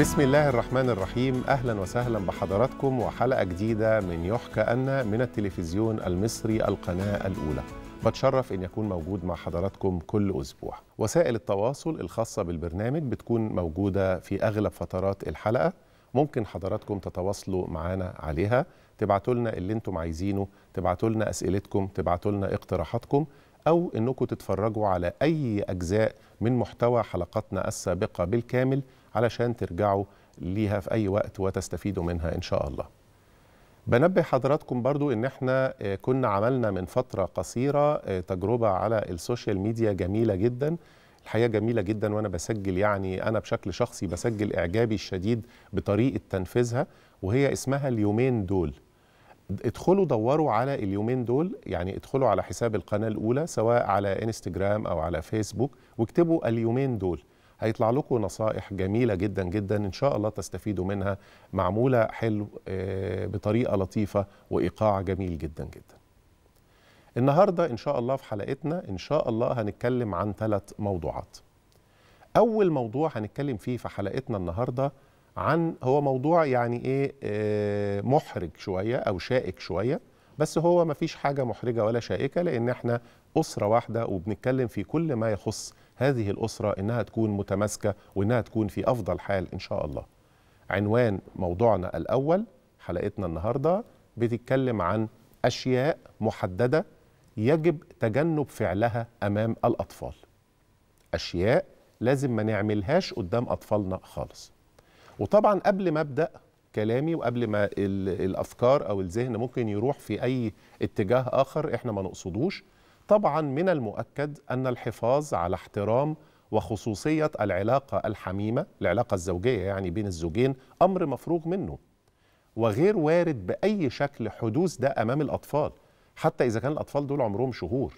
بسم الله الرحمن الرحيم اهلا وسهلا بحضراتكم وحلقه جديده من يحكى ان من التلفزيون المصري القناه الاولى بتشرف ان يكون موجود مع حضراتكم كل اسبوع وسائل التواصل الخاصه بالبرنامج بتكون موجوده في اغلب فترات الحلقه ممكن حضراتكم تتواصلوا معانا عليها تبعتوا لنا اللي انتم عايزينه تبعتوا لنا اسئلتكم تبعتوا لنا اقتراحاتكم او انكم تتفرجوا على اي اجزاء من محتوى حلقاتنا السابقه بالكامل علشان ترجعوا ليها في أي وقت وتستفيدوا منها إن شاء الله بنبه حضراتكم برضو ان احنا آه، كنا عملنا من فترة قصيرة آه، تجربة على السوشيال ميديا جميلة جدا الحقيقة جميلة جدا وانا بسجل يعني انا بشكل شخصي بسجل اعجابي الشديد بطريقة تنفيذها وهي اسمها اليومين دول ادخلوا دوروا على اليومين دول يعني ادخلوا على حساب القناة الاولى سواء على انستجرام او على فيسبوك واكتبوا اليومين دول هيطلع لكم نصائح جميله جدا جدا ان شاء الله تستفيدوا منها معموله حلو آه، بطريقه لطيفه وايقاع جميل جدا جدا النهارده ان شاء الله في حلقتنا ان شاء الله هنتكلم عن ثلاث موضوعات اول موضوع هنتكلم فيه في حلقتنا النهارده عن هو موضوع يعني ايه آه، محرج شويه او شائك شويه بس هو ما فيش حاجة محرجة ولا شائكة لأن احنا أسرة واحدة وبنتكلم في كل ما يخص هذه الأسرة إنها تكون متماسكة وإنها تكون في أفضل حال إن شاء الله عنوان موضوعنا الأول حلقتنا النهاردة بتتكلم عن أشياء محددة يجب تجنب فعلها أمام الأطفال أشياء لازم ما نعملهاش قدام أطفالنا خالص وطبعا قبل ما أبدأ كلامي وقبل ما الافكار او الذهن ممكن يروح في اي اتجاه اخر احنا ما نقصدوش طبعا من المؤكد ان الحفاظ على احترام وخصوصيه العلاقه الحميمه العلاقه الزوجيه يعني بين الزوجين امر مفروغ منه وغير وارد باي شكل حدوث ده امام الاطفال حتى اذا كان الاطفال دول عمرهم شهور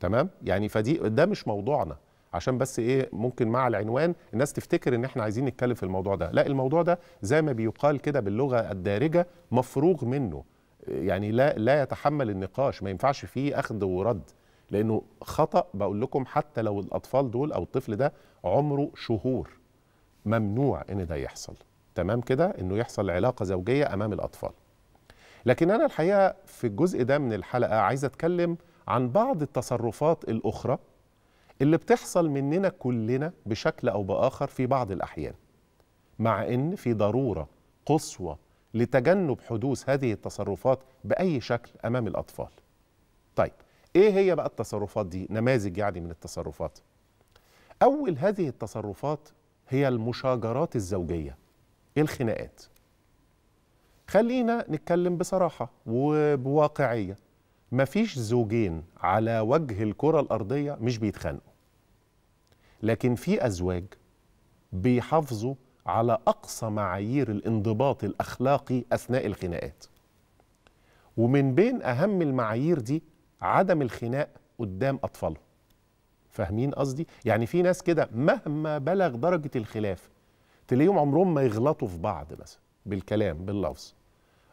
تمام يعني فدي ده مش موضوعنا عشان بس ايه ممكن مع العنوان الناس تفتكر ان احنا عايزين نتكلم في الموضوع ده لا الموضوع ده زي ما بيقال كده باللغه الدارجه مفروغ منه يعني لا لا يتحمل النقاش ما ينفعش فيه اخذ ورد لانه خطا بقول لكم حتى لو الاطفال دول او الطفل ده عمره شهور ممنوع ان ده يحصل تمام كده انه يحصل علاقه زوجيه امام الاطفال لكن انا الحقيقه في الجزء ده من الحلقه عايز اتكلم عن بعض التصرفات الاخرى اللي بتحصل مننا كلنا بشكل أو بآخر في بعض الأحيان مع إن في ضرورة قصوى لتجنب حدوث هذه التصرفات بأي شكل أمام الأطفال طيب إيه هي بقى التصرفات دي؟ نماذج يعني من التصرفات أول هذه التصرفات هي المشاجرات الزوجية الخناقات خلينا نتكلم بصراحة وبواقعية مفيش زوجين على وجه الكرة الأرضية مش بيتخانقوا لكن في أزواج بيحافظوا على أقصى معايير الانضباط الأخلاقي أثناء الخناقات ومن بين أهم المعايير دي عدم الخناق قدام أطفالهم فاهمين قصدي؟ يعني في ناس كده مهما بلغ درجة الخلاف تلاقيهم عمرهم ما يغلطوا في بعض مثلا بالكلام باللفظ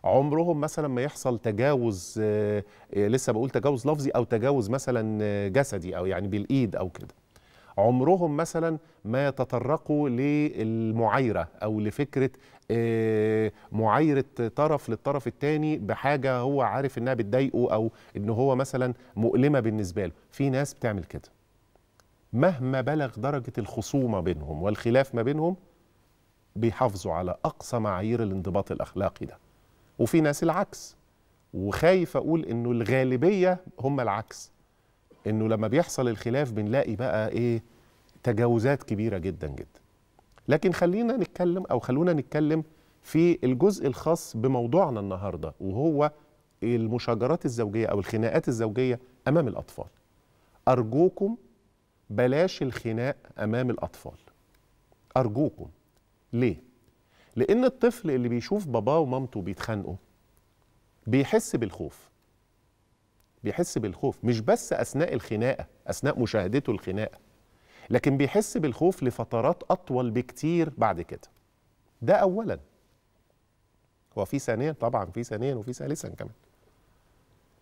عمرهم مثلا ما يحصل تجاوز آه، آه، لسه بقول تجاوز لفظي او تجاوز مثلا آه، جسدي او يعني بالايد او كده عمرهم مثلا ما يتطرقوا للمعايرة أو لفكرة آه، معايرة طرف للطرف الثاني بحاجة هو عارف إنها بتضايقه أو إن هو مثلا مؤلمة بالنسبة له في ناس بتعمل كده مهما بلغ درجة الخصومة بينهم والخلاف ما بينهم بيحافظوا على أقصى معايير الانضباط الأخلاقي ده وفي ناس العكس وخايف أقول إنه الغالبية هم العكس انه لما بيحصل الخلاف بنلاقي بقى ايه تجاوزات كبيره جدا جدا لكن خلينا نتكلم او خلونا نتكلم في الجزء الخاص بموضوعنا النهارده وهو المشاجرات الزوجيه او الخناقات الزوجيه امام الاطفال ارجوكم بلاش الخناق امام الاطفال ارجوكم ليه لان الطفل اللي بيشوف باباه ومامته بيتخانقوا بيحس بالخوف بيحس بالخوف مش بس أثناء الخناقة أثناء مشاهدته الخناقة لكن بيحس بالخوف لفترات أطول بكتير بعد كده ده أولا هو في ثانيا طبعا في ثانيا وفي ثالثا كمان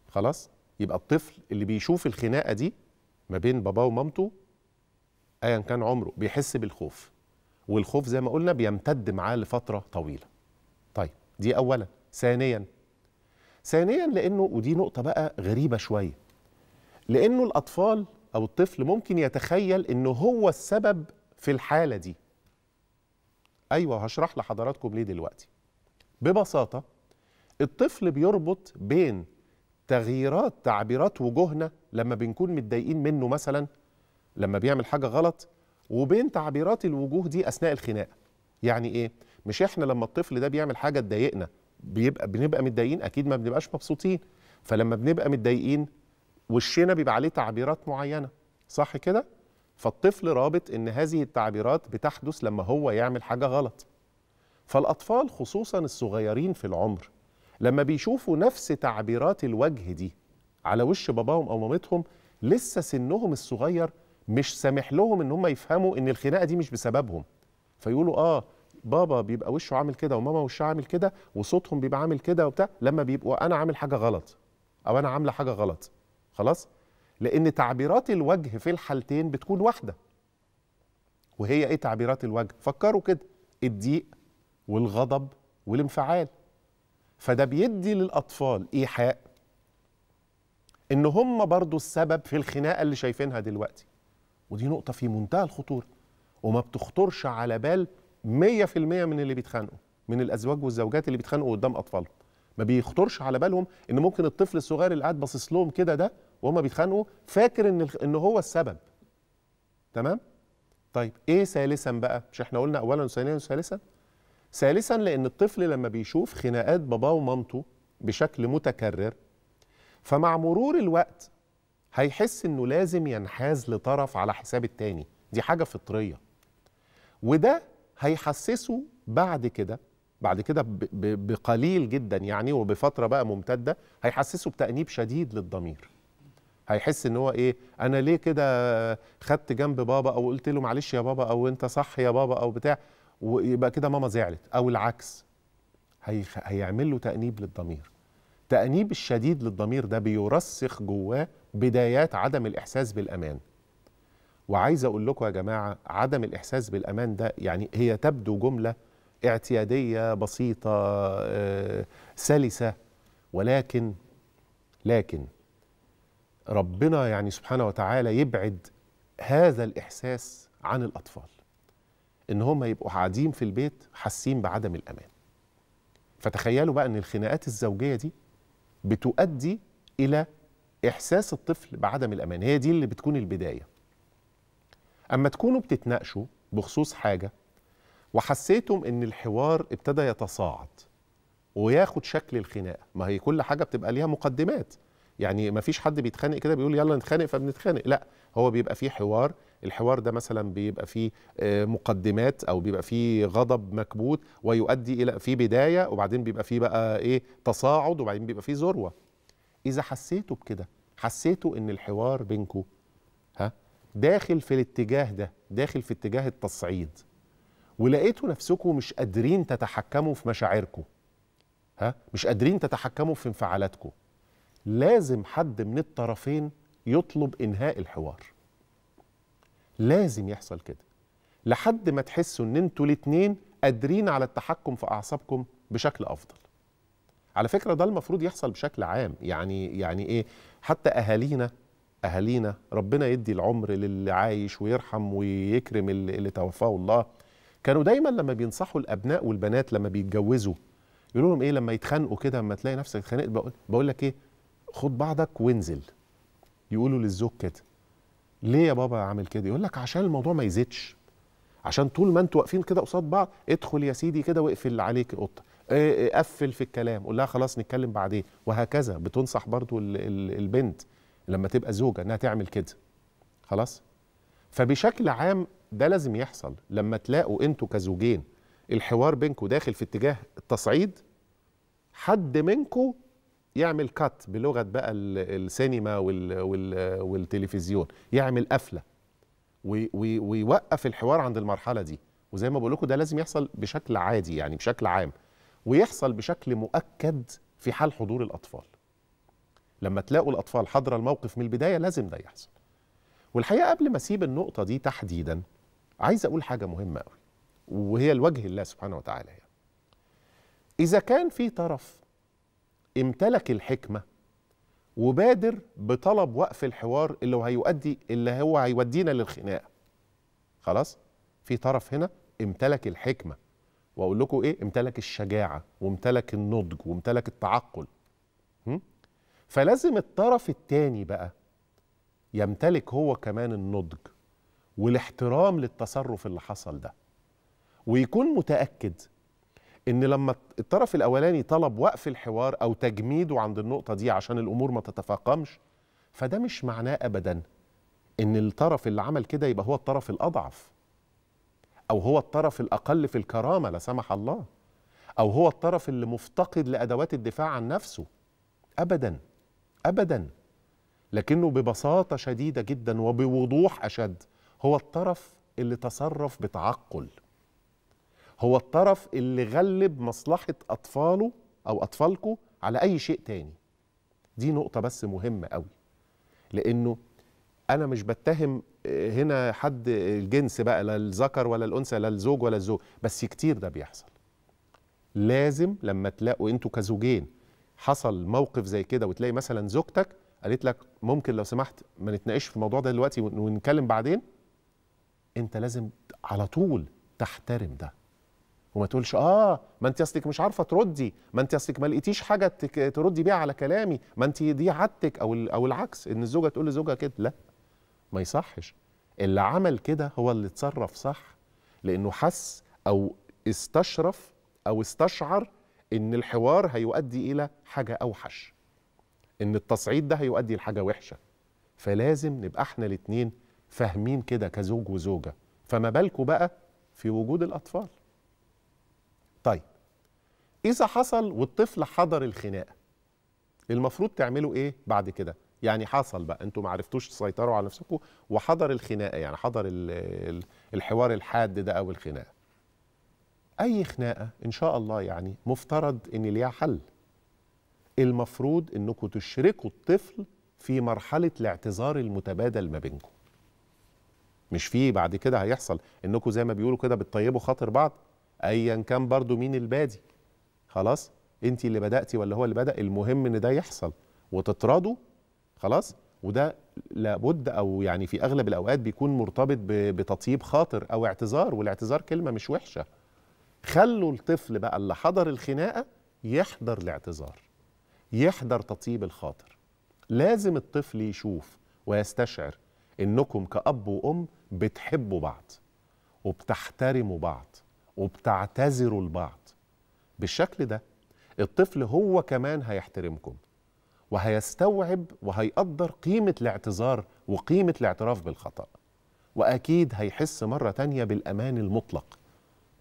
خلاص يبقى الطفل اللي بيشوف الخناقة دي ما بين باباه ومامته ايا كان عمره بيحس بالخوف والخوف زي ما قلنا بيمتد معاه لفتره طويله طيب دي اولا ثانيا ثانيا لانه ودي نقطه بقى غريبه شويه لانه الاطفال او الطفل ممكن يتخيل انه هو السبب في الحاله دي ايوه هشرح لحضراتكم ليه دلوقتي ببساطه الطفل بيربط بين تغييرات تعبيرات وجوهنا لما بنكون متضايقين منه مثلا لما بيعمل حاجه غلط وبين تعبيرات الوجوه دي اثناء الخناقه يعني ايه مش احنا لما الطفل ده بيعمل حاجه تضايقنا بيبقى بنبقى متضايقين اكيد ما بنبقاش مبسوطين فلما بنبقى متضايقين وشنا بيبقى عليه تعبيرات معينه صح كده فالطفل رابط ان هذه التعبيرات بتحدث لما هو يعمل حاجه غلط فالاطفال خصوصا الصغيرين في العمر لما بيشوفوا نفس تعبيرات الوجه دي على وش باباهم او مامتهم لسه سنهم الصغير مش سامح لهم ان هم يفهموا ان الخناقه دي مش بسببهم فيقولوا اه بابا بيبقى وشه عامل كده وماما وشها عامل كده وصوتهم بيبقى عامل كده وبتاع لما بيبقوا انا عامل حاجه غلط او انا عامله حاجه غلط خلاص لان تعبيرات الوجه في الحالتين بتكون واحده وهي ايه تعبيرات الوجه فكروا كده الضيق والغضب والانفعال فده بيدي للاطفال ايحاء ان هم برضو السبب في الخناقه اللي شايفينها دلوقتي ودي نقطه في منتهى الخطوره وما بتخطرش على بال 100% من اللي بيتخانقوا من الازواج والزوجات اللي بيتخانقوا قدام اطفالهم ما بيخطرش على بالهم ان ممكن الطفل الصغير اللي قاعد باصص لهم كده ده وهم بيتخانقوا فاكر ان ان هو السبب تمام طيب ايه ثالثا بقى مش احنا قلنا اولا وثانيا وثالثا ثالثا لان الطفل لما بيشوف خناقات باباه ومامته بشكل متكرر فمع مرور الوقت هيحس انه لازم ينحاز لطرف على حساب التاني دي حاجه فطريه وده هيحسسه بعد كده بعد كده بقليل جدا يعني وبفتره بقى ممتده هيحسسه بتانيب شديد للضمير هيحس ان هو ايه انا ليه كده خدت جنب بابا او قلت له معلش يا بابا او انت صح يا بابا او بتاع ويبقى كده ماما زعلت او العكس هيعمل له تانيب للضمير تانيب الشديد للضمير ده بيرسخ جواه بدايات عدم الاحساس بالامان وعايز اقول لكم يا جماعه عدم الاحساس بالامان ده يعني هي تبدو جمله اعتياديه بسيطه آه، سلسه ولكن لكن ربنا يعني سبحانه وتعالى يبعد هذا الاحساس عن الاطفال ان هم يبقوا قاعدين في البيت حاسين بعدم الامان فتخيلوا بقى ان الخناقات الزوجيه دي بتؤدي الى احساس الطفل بعدم الامان هي دي اللي بتكون البدايه اما تكونوا بتتناقشوا بخصوص حاجه وحسيتم ان الحوار ابتدى يتصاعد وياخد شكل الخناقه ما هي كل حاجه بتبقى ليها مقدمات يعني ما فيش حد بيتخانق كده بيقول يلا نتخانق فبنتخانق لا هو بيبقى فيه حوار الحوار ده مثلا بيبقى فيه آه، مقدمات او بيبقى فيه غضب مكبوت ويؤدي الى في بدايه وبعدين بيبقى فيه بقى ايه تصاعد وبعدين بيبقى فيه ذروه اذا حسيتوا بكده حسيتوا ان الحوار بينكم داخل في الاتجاه ده داخل في اتجاه التصعيد ولقيتوا نفسكم مش قادرين تتحكموا في مشاعركم ها مش قادرين تتحكموا في انفعالاتكم لازم حد من الطرفين يطلب انهاء الحوار لازم يحصل كده لحد ما تحسوا ان انتوا الاثنين قادرين على التحكم في اعصابكم بشكل افضل على فكره ده المفروض يحصل بشكل عام يعني يعني ايه حتى اهالينا اهالينا ربنا يدي العمر للي عايش ويرحم ويكرم اللي توفاه الله كانوا دايما لما بينصحوا الابناء والبنات لما بيتجوزوا يقولوا لهم ايه لما يتخانقوا كده لما تلاقي نفسك اتخانقت بقول, بقول لك ايه خد بعضك وانزل يقولوا للزوج كده ليه يا بابا عامل كده يقول لك عشان الموضوع ما يزيدش عشان طول ما انتوا واقفين كده قصاد بعض ادخل يا سيدي كده واقفل عليك قطه إيه، إيه، قفل في الكلام قول لها خلاص نتكلم بعدين وهكذا بتنصح برضو البنت لما تبقى زوجه انها تعمل كده خلاص فبشكل عام ده لازم يحصل لما تلاقوا انتوا كزوجين الحوار بينكم داخل في اتجاه التصعيد حد منكم يعمل كات بلغه بقى السينما والتلفزيون يعمل قفله ويوقف الحوار عند المرحله دي وزي ما بقول لكم ده لازم يحصل بشكل عادي يعني بشكل عام ويحصل بشكل مؤكد في حال حضور الاطفال لما تلاقوا الاطفال حضر الموقف من البدايه لازم ده يحصل والحقيقه قبل ما اسيب النقطه دي تحديدا عايز اقول حاجه مهمه قوي وهي لوجه الله سبحانه وتعالى يعني. اذا كان في طرف امتلك الحكمه وبادر بطلب وقف الحوار اللي هيؤدي اللي هو هيودينا للخناقه خلاص في طرف هنا امتلك الحكمه واقول لكم ايه امتلك الشجاعه وامتلك النضج وامتلك التعقل م? فلازم الطرف الثاني بقى يمتلك هو كمان النضج والاحترام للتصرف اللي حصل ده ويكون متأكد ان لما الطرف الاولاني طلب وقف الحوار او تجميده عند النقطه دي عشان الامور ما تتفاقمش فده مش معناه ابدا ان الطرف اللي عمل كده يبقى هو الطرف الاضعف او هو الطرف الاقل في الكرامه لا سمح الله او هو الطرف اللي مفتقد لادوات الدفاع عن نفسه ابدا ابدا لكنه ببساطه شديده جدا وبوضوح اشد هو الطرف اللي تصرف بتعقل هو الطرف اللي غلب مصلحه اطفاله او اطفالكم على اي شيء تاني دي نقطه بس مهمه قوي لانه انا مش بتهم آه، هنا حد آه، الجنس بقى لا الذكر ولا الانثى لا الزوج ولا الزوج بس كتير ده بيحصل لازم لما تلاقوا انتوا كزوجين حصل موقف زي كده وتلاقي مثلا زوجتك قالت لك ممكن لو سمحت ما نتناقش في الموضوع ده دلوقتي ونتكلم بعدين انت لازم على طول تحترم ده وما تقولش اه ما انت اصلك مش عارفه تردي ما انت اصلك ما لقيتيش حاجه تردي بيها على كلامي ما انت دي عادتك او او العكس ان الزوجه تقول لزوجها كده لا ما يصحش اللي عمل كده هو اللي اتصرف صح لانه حس او استشرف او استشعر ان الحوار هيؤدي الى حاجه اوحش ان التصعيد ده هيؤدي لحاجه وحشه فلازم نبقى احنا الاثنين فاهمين كده كزوج وزوجه فما بالكوا بقى في وجود الاطفال طيب اذا حصل والطفل حضر الخناقه المفروض تعملوا ايه بعد كده يعني حصل بقى انتوا ما عرفتوش تسيطروا على نفسكم وحضر الخناقه يعني حضر الحوار الحاد ده او الخناقه اي خناقه ان شاء الله يعني مفترض ان ليها حل المفروض انكم تشركوا الطفل في مرحله الاعتذار المتبادل ما بينكم مش في بعد كده هيحصل انكم زي ما بيقولوا كده بتطيبوا خاطر بعض ايا كان برضو مين البادي خلاص انت اللي بداتي ولا هو اللي بدا المهم ان ده يحصل وتطردوا خلاص وده لابد او يعني في اغلب الاوقات بيكون مرتبط بتطيب خاطر او اعتذار والاعتذار كلمه مش وحشه خلوا الطفل بقى اللي حضر الخناقه يحضر الاعتذار يحضر تطيب الخاطر لازم الطفل يشوف ويستشعر انكم كاب وام بتحبوا بعض وبتحترموا بعض وبتعتذروا لبعض بالشكل ده الطفل هو كمان هيحترمكم وهيستوعب وهيقدر قيمة الاعتذار وقيمة الاعتراف بالخطأ وأكيد هيحس مرة تانية بالأمان المطلق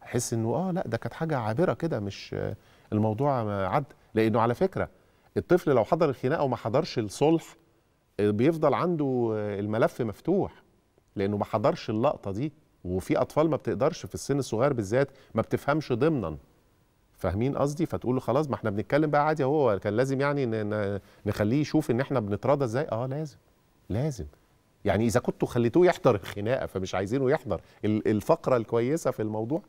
احس انه اه لا ده كانت حاجه عابره كده مش الموضوع عدى لانه على فكره الطفل لو حضر الخناقه وما حضرش الصلح آه، بيفضل عنده آه، الملف مفتوح لانه ما حضرش اللقطه دي وفي اطفال ما بتقدرش في السن الصغير بالذات ما بتفهمش ضمنا فاهمين قصدي فتقول له خلاص ما احنا بنتكلم بقى عادي هو كان لازم يعني نخليه يشوف ان احنا بنتراضى ازاي اه لازم لازم يعني اذا كنتوا خليتوه يحضر الخناقه فمش عايزينه يحضر الفقره الكويسه في الموضوع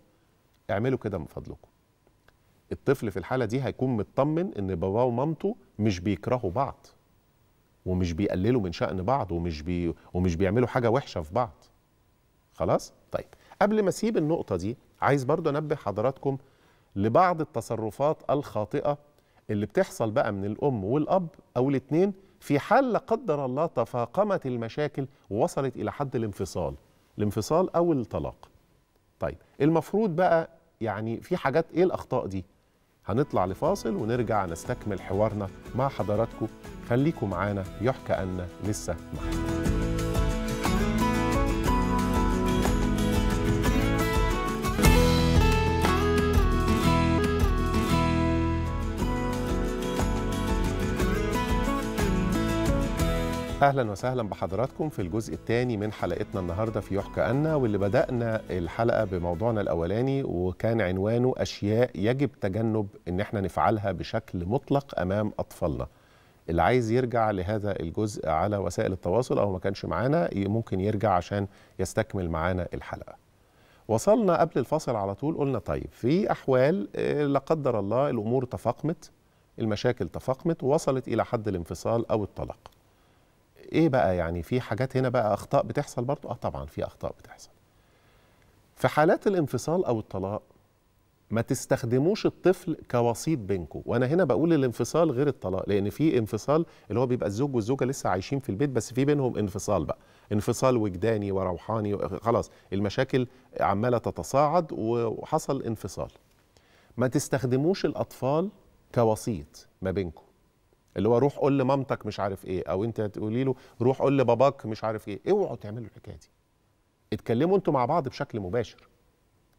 اعملوا كده من فضلكم الطفل في الحاله دي هيكون مطمن ان باباه ومامته مش بيكرهوا بعض ومش بيقللوا من شأن بعض ومش بي ومش بيعملوا حاجه وحشه في بعض خلاص طيب قبل ما اسيب النقطه دي عايز برضو انبه حضراتكم لبعض التصرفات الخاطئه اللي بتحصل بقى من الام والاب او الاثنين في حال لا قدر الله تفاقمت المشاكل ووصلت الى حد الانفصال الانفصال او الطلاق طيب المفروض بقى يعني في حاجات ايه الاخطاء دي هنطلع لفاصل ونرجع نستكمل حوارنا مع حضراتكم خليكم معانا يحكى أن لسه محمد اهلا وسهلا بحضراتكم في الجزء الثاني من حلقتنا النهارده في يحكى أنا واللي بدانا الحلقه بموضوعنا الاولاني وكان عنوانه اشياء يجب تجنب ان احنا نفعلها بشكل مطلق امام اطفالنا اللي عايز يرجع لهذا الجزء على وسائل التواصل او ما كانش معانا ممكن يرجع عشان يستكمل معانا الحلقه وصلنا قبل الفاصل على طول قلنا طيب في احوال آه، لا قدر الله الامور تفاقمت المشاكل تفاقمت ووصلت الى حد الانفصال او الطلاق ايه بقى يعني في حاجات هنا بقى اخطاء بتحصل برضه اه طبعا في اخطاء بتحصل في حالات الانفصال او الطلاق ما تستخدموش الطفل كوسيط بينكم وانا هنا بقول الانفصال غير الطلاق لان في انفصال اللي هو بيبقى الزوج والزوجه لسه عايشين في البيت بس في بينهم انفصال بقى انفصال وجداني وروحاني خلاص المشاكل عماله تتصاعد وحصل انفصال ما تستخدموش الاطفال كوسيط ما بينكم اللي هو روح قول لمامتك مش عارف ايه او انت تقولي له روح قول لباباك مش عارف ايه اوعوا إيه تعملوا الحكايه دي اتكلموا انتوا مع بعض بشكل مباشر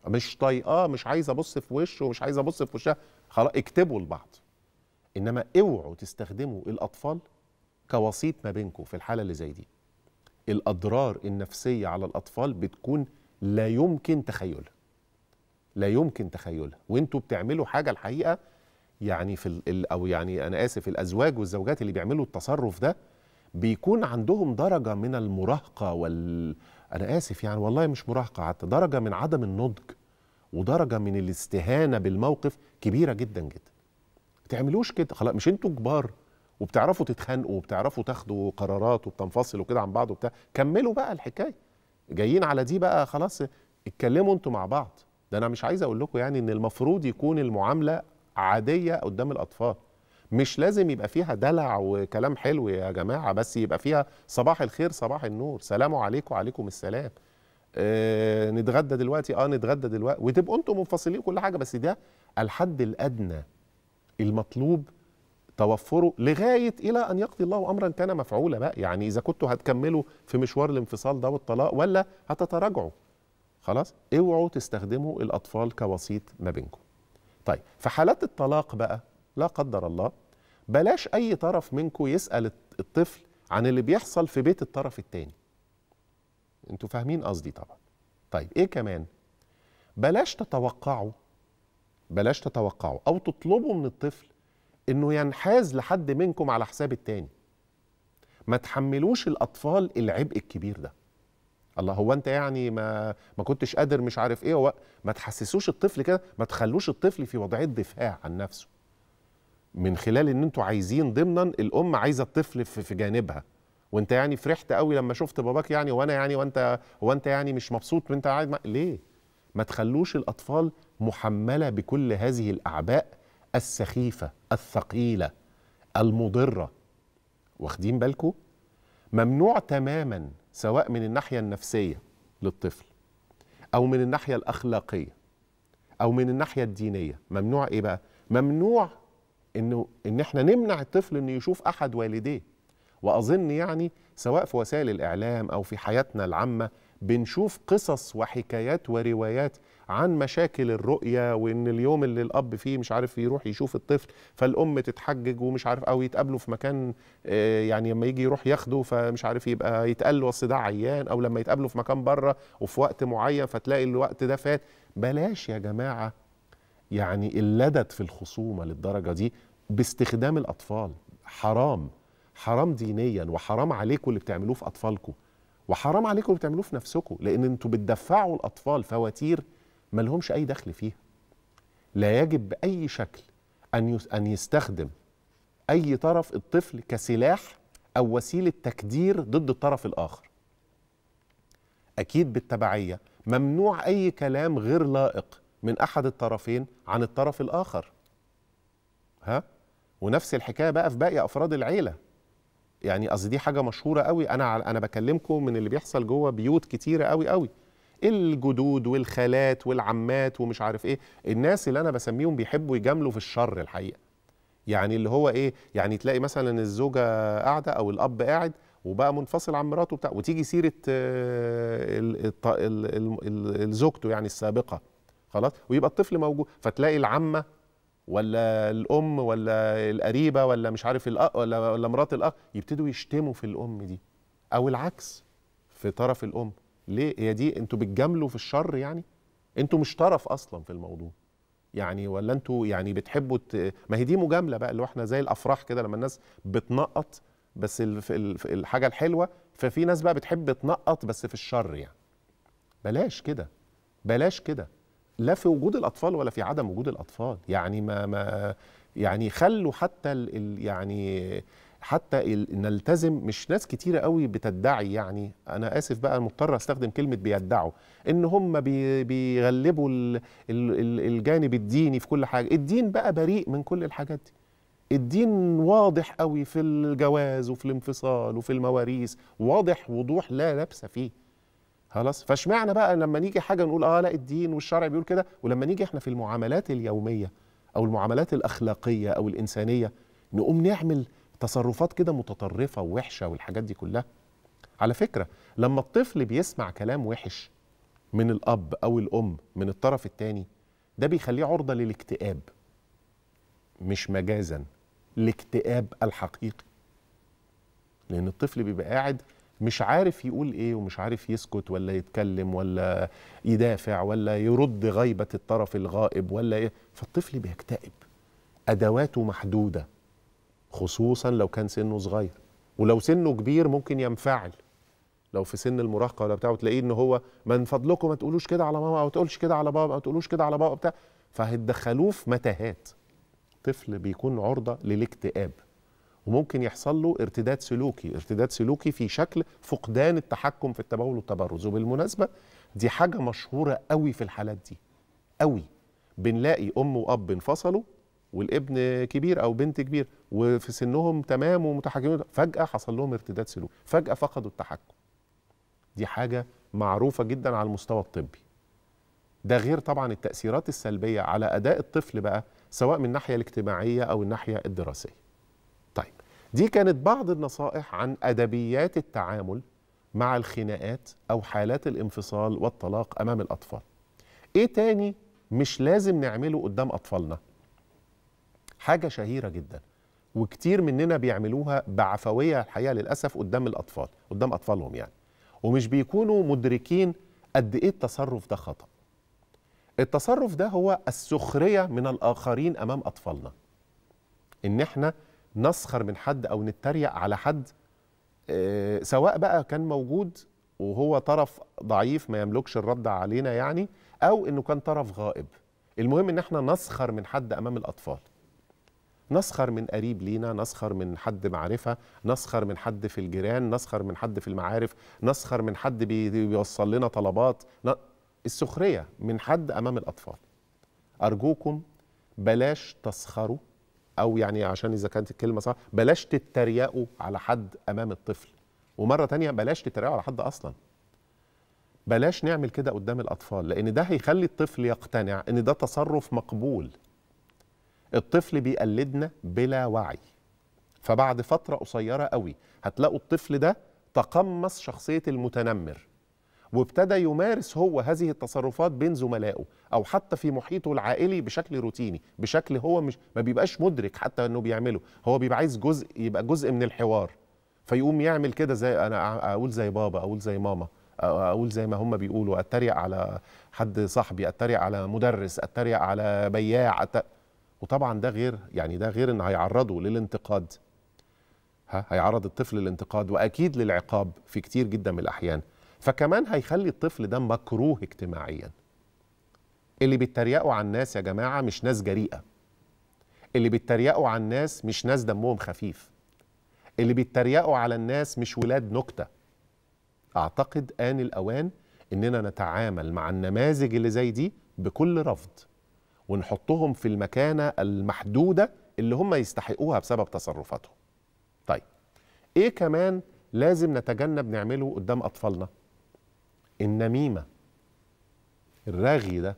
مش طايقاه مش عايز ابص في وشه ومش عايز ابص في وشها خلاص اكتبوا لبعض انما اوعوا تستخدموا الاطفال كوسيط ما بينكم في الحاله اللي زي دي الاضرار النفسيه على الاطفال بتكون لا يمكن تخيلها لا يمكن تخيلها وانتوا بتعملوا حاجه الحقيقه يعني في او يعني انا اسف الازواج والزوجات اللي بيعملوا التصرف ده بيكون عندهم درجه من المراهقه وال انا اسف يعني والله مش مراهقه حتى درجه من عدم النضج ودرجه من الاستهانه بالموقف كبيره جدا جدا ما تعملوش كده خلاص مش انتوا كبار وبتعرفوا تتخانقوا وبتعرفوا تاخدوا قرارات وبتنفصلوا كده عن بعض وبتاع كملوا بقى الحكايه جايين على دي بقى خلاص اتكلموا انتوا مع بعض ده انا مش عايز اقول لكم يعني ان المفروض يكون المعامله عاديه قدام الاطفال مش لازم يبقى فيها دلع وكلام حلو يا جماعه بس يبقى فيها صباح الخير صباح النور سلام عليكم وعليكم السلام آه نتغدى دلوقتي اه نتغدى دلوقتي وتبقوا انتم منفصلين كل حاجه بس ده الحد الادنى المطلوب توفره لغايه الى ان يقضي الله امرا كان مفعولا بقى يعني اذا كنتوا هتكملوا في مشوار الانفصال ده والطلاق ولا هتتراجعوا خلاص اوعوا تستخدموا الاطفال كوسيط ما بينكم طيب في حالات الطلاق بقى لا قدر الله بلاش أي طرف منكم يسأل الطفل عن اللي بيحصل في بيت الطرف الثاني انتوا فاهمين قصدي طبعا طيب ايه كمان بلاش تتوقعوا بلاش تتوقعوا او تطلبوا من الطفل انه ينحاز لحد منكم على حساب التاني ما تحملوش الاطفال العبء الكبير ده الله هو انت يعني ما ما كنتش قادر مش عارف ايه هو ما تحسسوش الطفل كده ما تخلوش الطفل في وضعيه دفاع عن نفسه من خلال ان انتوا عايزين ضمنا الام عايزه الطفل في جانبها وانت يعني فرحت قوي لما شفت باباك يعني وانا يعني وانت هو انت يعني مش مبسوط وانت قاعد ليه ما تخلوش الاطفال محمله بكل هذه الاعباء السخيفه الثقيله المضره واخدين بالكم ممنوع تماما سواء من الناحيه النفسيه للطفل او من الناحيه الاخلاقيه او من الناحيه الدينيه ممنوع ايه بقى ممنوع انه ان احنا نمنع الطفل انه يشوف احد والديه واظن يعني سواء في وسائل الاعلام او في حياتنا العامه بنشوف قصص وحكايات وروايات عن مشاكل الرؤية وإن اليوم اللي الأب فيه مش عارف يروح يشوف الطفل فالأم تتحجج ومش عارف أو يتقابلوا في مكان آه، يعني لما يجي يروح ياخده فمش عارف يبقى يتقال له أصل ده عيان أو لما يتقابلوا في مكان بره وفي وقت معين فتلاقي الوقت ده فات بلاش يا جماعة يعني اللدد في الخصومة للدرجة دي باستخدام الأطفال حرام حرام دينيا وحرام عليكم اللي بتعملوه في أطفالكم وحرام عليكم اللي بتعملوه في نفسكم لأن أنتوا بتدفعوا الأطفال فواتير ما لهمش أي دخل فيها لا يجب بأي شكل أن أن يستخدم أي طرف الطفل كسلاح أو وسيلة تكدير ضد الطرف الآخر أكيد بالتبعية ممنوع أي كلام غير لائق من أحد الطرفين عن الطرف الآخر ها؟ ونفس الحكاية بقى في باقي أفراد العيلة يعني قصدي دي حاجة مشهورة قوي أنا أنا بكلمكم من اللي بيحصل جوه بيوت كتيرة قوي قوي الجدود والخالات والعمات ومش عارف ايه الناس اللي انا بسميهم بيحبوا يجاملوا في الشر الحقيقه يعني اللي هو ايه يعني تلاقي مثلا الزوجه قاعده او الاب قاعد وبقى منفصل عن مراته بتاع وتيجي سيره آه، زوجته يعني السابقه خلاص ويبقى الطفل موجود فتلاقي العمه ولا الام ولا القريبه ولا مش عارف الاخ ولا ولا مرات الاخ يبتدوا يشتموا في الام دي او العكس في طرف الام ليه هي دي انتوا بتجاملوا في الشر يعني انتوا مش طرف اصلا في الموضوع يعني ولا انتوا يعني بتحبوا ت... ما هي دي مجامله بقى اللي احنا زي الافراح كده لما الناس بتنقط بس الحاجه الحلوه ففي ناس بقى بتحب تنقط بس في الشر يعني بلاش كده بلاش كده لا في وجود الاطفال ولا في عدم وجود الاطفال يعني ما ما يعني خلوا حتى ال يعني حتى نلتزم مش ناس كتيرة قوي بتدعي يعني أنا آسف بقى مضطر أستخدم كلمة بيدعوا إن هم بيغلبوا الجانب الديني في كل حاجة الدين بقى بريء من كل الحاجات دي الدين واضح قوي في الجواز وفي الانفصال وفي المواريث واضح وضوح لا لبس فيه خلاص فاشمعنى بقى لما نيجي حاجه نقول اه لا الدين والشرع بيقول كده ولما نيجي احنا في المعاملات اليوميه او المعاملات الاخلاقيه او الانسانيه نقوم نعمل تصرفات كده متطرفه ووحشه والحاجات دي كلها على فكره لما الطفل بيسمع كلام وحش من الاب او الام من الطرف الثاني ده بيخليه عرضه للاكتئاب مش مجازا الاكتئاب الحقيقي لان الطفل بيبقى قاعد مش عارف يقول ايه ومش عارف يسكت ولا يتكلم ولا يدافع ولا يرد غيبه الطرف الغائب ولا ايه فالطفل بيكتئب ادواته محدوده خصوصا لو كان سنه صغير ولو سنه كبير ممكن ينفعل لو في سن المراهقه ولا بتاع وتلاقيه ان هو من فضلكم ما تقولوش كده على ماما او تقولش كده على بابا او تقولوش كده على بابا بتاع فهتدخلوه في متاهات طفل بيكون عرضه للاكتئاب وممكن يحصل له ارتداد سلوكي ارتداد سلوكي في شكل فقدان التحكم في التبول والتبرز وبالمناسبه دي حاجه مشهوره قوي في الحالات دي قوي بنلاقي ام واب انفصلوا والابن كبير او بنت كبير وفي سنهم تمام ومتحكمين فجاه حصل لهم ارتداد سلوكي فجاه فقدوا التحكم دي حاجه معروفه جدا على المستوى الطبي ده غير طبعا التاثيرات السلبيه على اداء الطفل بقى سواء من الناحيه الاجتماعيه او الناحيه الدراسيه طيب دي كانت بعض النصائح عن ادبيات التعامل مع الخناقات او حالات الانفصال والطلاق امام الاطفال ايه تاني مش لازم نعمله قدام اطفالنا حاجه شهيره جدا وكتير مننا بيعملوها بعفويه الحقيقه للاسف قدام الاطفال قدام اطفالهم يعني ومش بيكونوا مدركين قد ايه التصرف ده خطا التصرف ده هو السخريه من الاخرين امام اطفالنا ان احنا نسخر من حد او نتريق على حد آه، سواء بقى كان موجود وهو طرف ضعيف ما يملكش الرد علينا يعني او انه كان طرف غائب المهم ان احنا نسخر من حد امام الاطفال نسخر من قريب لينا نسخر من حد معرفة نسخر من حد في الجيران نسخر من حد في المعارف نسخر من حد بيوصل لنا طلبات السخرية من حد أمام الأطفال أرجوكم بلاش تسخروا أو يعني عشان إذا كانت الكلمة صح بلاش تتريقوا على حد أمام الطفل ومرة تانية بلاش تتريقوا على حد أصلا بلاش نعمل كده قدام الأطفال لأن ده هيخلي الطفل يقتنع إن ده تصرف مقبول الطفل بيقلدنا بلا وعي فبعد فترة قصيرة قوي هتلاقوا الطفل ده تقمص شخصية المتنمر وابتدى يمارس هو هذه التصرفات بين زملائه او حتى في محيطه العائلي بشكل روتيني بشكل هو مش ما بيبقاش مدرك حتى انه بيعمله هو بيبقى عايز جزء يبقى جزء من الحوار فيقوم يعمل كده زي انا اقول زي بابا اقول زي ماما اقول زي ما هم بيقولوا اتريق على حد صاحبي اتريق على مدرس اتريق على بياع أتريق وطبعا ده غير يعني ده غير ان هيعرضه للانتقاد ها هيعرض الطفل للانتقاد واكيد للعقاب في كتير جدا من الاحيان فكمان هيخلي الطفل ده مكروه اجتماعيا اللي بيتريقوا على الناس يا جماعه مش ناس جريئه اللي بيتريقوا على الناس مش ناس دمهم خفيف اللي بيتريقوا على الناس مش ولاد نكته اعتقد ان الاوان اننا نتعامل مع النماذج اللي زي دي بكل رفض ونحطهم في المكانه المحدوده اللي هم يستحقوها بسبب تصرفاتهم. طيب ايه كمان لازم نتجنب نعمله قدام اطفالنا؟ النميمه. الرغي ده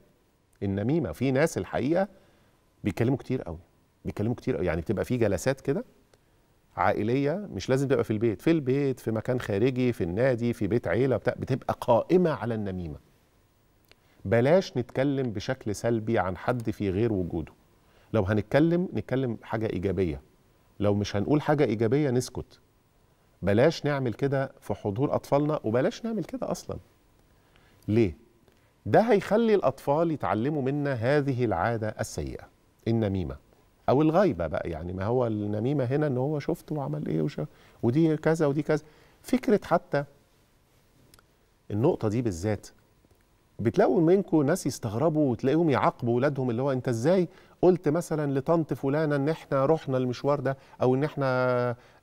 النميمه في ناس الحقيقه بيتكلموا كتير قوي بيتكلموا كتير قوي يعني بتبقى في جلسات كده عائليه مش لازم تبقى في البيت في البيت في مكان خارجي في النادي في بيت عيله بتاع بتبقى قائمه على النميمه بلاش نتكلم بشكل سلبي عن حد في غير وجوده لو هنتكلم نتكلم حاجة إيجابية لو مش هنقول حاجة إيجابية نسكت بلاش نعمل كده في حضور أطفالنا وبلاش نعمل كده أصلا ليه؟ ده هيخلي الأطفال يتعلموا منا هذه العادة السيئة النميمة أو الغيبة بقى يعني ما هو النميمة هنا إن هو شفت وعمل إيه وش ودي كذا ودي كذا فكرة حتى النقطة دي بالذات بتلاقوا منكم ناس يستغربوا وتلاقيهم يعاقبوا اولادهم اللي هو انت ازاي قلت مثلا لطنط فلانه ان احنا رحنا المشوار ده او ان احنا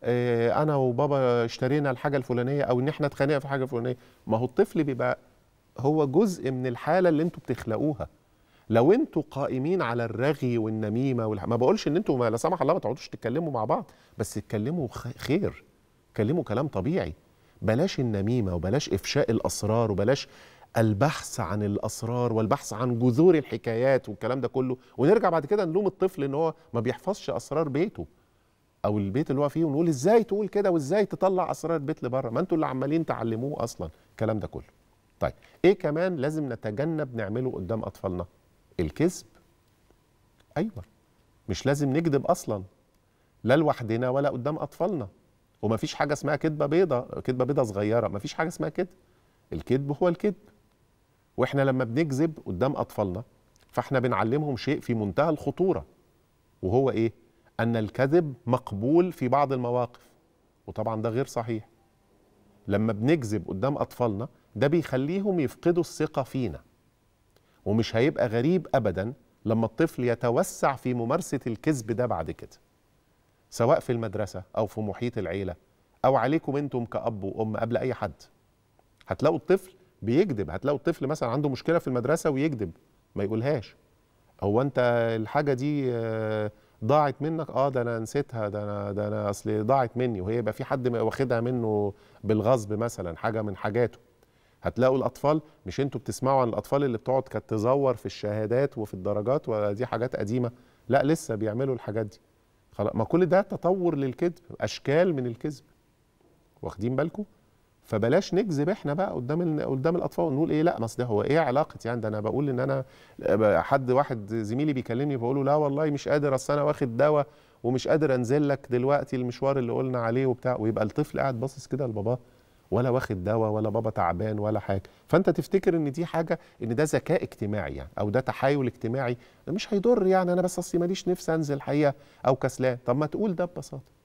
اه انا وبابا اشترينا الحاجه الفلانيه او ان احنا اتخانقنا في حاجه فلانيه ما هو الطفل بيبقى هو جزء من الحاله اللي انتوا بتخلقوها لو انتوا قائمين على الرغي والنميمه والح... ما بقولش ان انتوا لا سمح الله ما تقعدوش تتكلموا مع بعض بس اتكلموا خير اتكلموا كلام طبيعي بلاش النميمه وبلاش افشاء الاسرار وبلاش البحث عن الاسرار والبحث عن جذور الحكايات والكلام ده كله ونرجع بعد كده نلوم الطفل ان هو ما بيحفظش اسرار بيته او البيت اللي هو فيه ونقول ازاي تقول كده وازاي تطلع اسرار البيت لبره ما انتوا اللي عمالين تعلموه اصلا الكلام ده كله طيب ايه كمان لازم نتجنب نعمله قدام اطفالنا الكذب ايوه مش لازم نكذب اصلا لا لوحدنا ولا قدام اطفالنا ومفيش حاجه اسمها كذبه بيضه كذبه بيضه صغيره مفيش حاجه اسمها كده الكذب هو الكذب واحنا لما بنكذب قدام اطفالنا فاحنا بنعلمهم شيء في منتهى الخطوره وهو ايه ان الكذب مقبول في بعض المواقف وطبعا ده غير صحيح لما بنكذب قدام اطفالنا ده بيخليهم يفقدوا الثقه فينا ومش هيبقى غريب ابدا لما الطفل يتوسع في ممارسه الكذب ده بعد كده سواء في المدرسه او في محيط العيله او عليكم انتم كاب وام قبل اي حد هتلاقوا الطفل بيكذب هتلاقوا الطفل مثلا عنده مشكله في المدرسه ويكذب ما يقولهاش هو انت الحاجه دي آه، ضاعت منك اه ده انا نسيتها ده انا ده انا اصل ضاعت مني وهي يبقى في حد واخدها منه بالغصب مثلا حاجه من حاجاته هتلاقوا الاطفال مش انتوا بتسمعوا عن الاطفال اللي بتقعد كانت تزور في الشهادات وفي الدرجات ولا دي حاجات قديمه لا لسه بيعملوا الحاجات دي خلاص ما كل ده تطور للكذب اشكال من الكذب واخدين بالكم فبلاش نكذب احنا بقى قدام قدام الاطفال ونقول ايه لا ما ده هو ايه علاقه يعني ده انا بقول ان انا حد واحد زميلي بيكلمني بقول له لا والله مش قادر اصل انا واخد دواء ومش قادر انزل لك دلوقتي المشوار اللي قلنا عليه وبتاع ويبقى الطفل قاعد باصص كده لباباه ولا واخد دواء ولا بابا تعبان ولا حاجه فانت تفتكر ان دي حاجه ان ده ذكاء اجتماعي يعني او ده تحايل اجتماعي مش هيضر يعني انا بس اصلي ماليش نفسي انزل حقيقه او كسلان طب ما تقول ده ببساطه